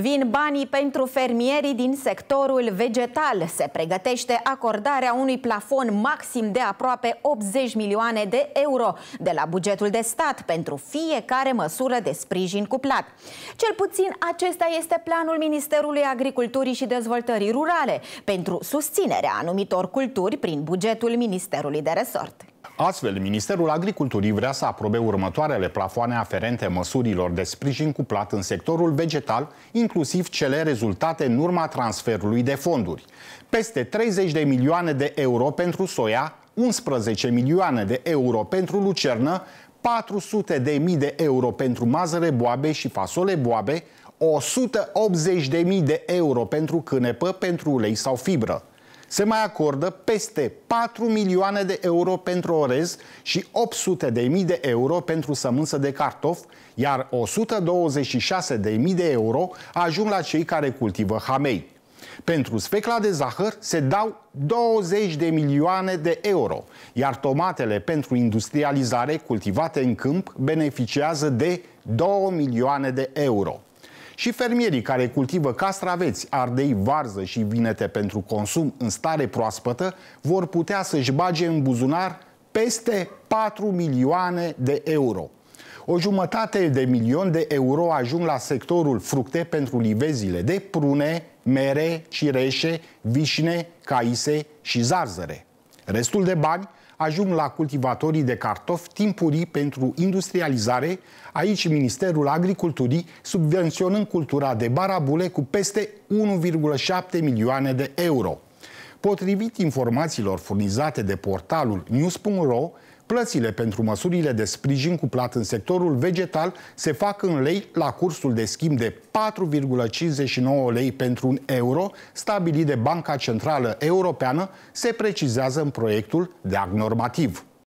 Vin banii pentru fermierii din sectorul vegetal. Se pregătește acordarea unui plafon maxim de aproape 80 milioane de euro de la bugetul de stat pentru fiecare măsură de sprijin cuplat. Cel puțin acesta este planul Ministerului Agriculturii și Dezvoltării Rurale pentru susținerea anumitor culturi prin bugetul Ministerului de Resort. Astfel, Ministerul Agriculturii vrea să aprobe următoarele plafoane aferente măsurilor de sprijin cuplat în sectorul vegetal, inclusiv cele rezultate în urma transferului de fonduri. Peste 30 de milioane de euro pentru soia, 11 milioane de euro pentru lucernă, 400 de mii de euro pentru mazăre boabe și fasole boabe, 180 de mii de euro pentru cânepă, pentru ulei sau fibră se mai acordă peste 4 milioane de euro pentru orez și 800 de mii de euro pentru sămânță de cartof, iar 126 de mii de euro ajung la cei care cultivă hamei. Pentru specla de zahăr se dau 20 de milioane de euro, iar tomatele pentru industrializare cultivate în câmp beneficiază de 2 milioane de euro și fermierii care cultivă castraveți, ardei, varză și vinete pentru consum în stare proaspătă vor putea să-și bage în buzunar peste 4 milioane de euro. O jumătate de milion de euro ajung la sectorul fructe pentru livezile de prune, mere, cireșe, vișine, caise și zarzăre. Restul de bani ajung la cultivatorii de cartofi timpurii pentru industrializare, aici Ministerul Agriculturii subvenționând cultura de barabule cu peste 1,7 milioane de euro. Potrivit informațiilor furnizate de portalul news.ro, Plățile pentru măsurile de sprijin cuplat în sectorul vegetal se fac în lei la cursul de schimb de 4,59 lei pentru un euro, stabilit de Banca Centrală Europeană, se precizează în proiectul de act normativ.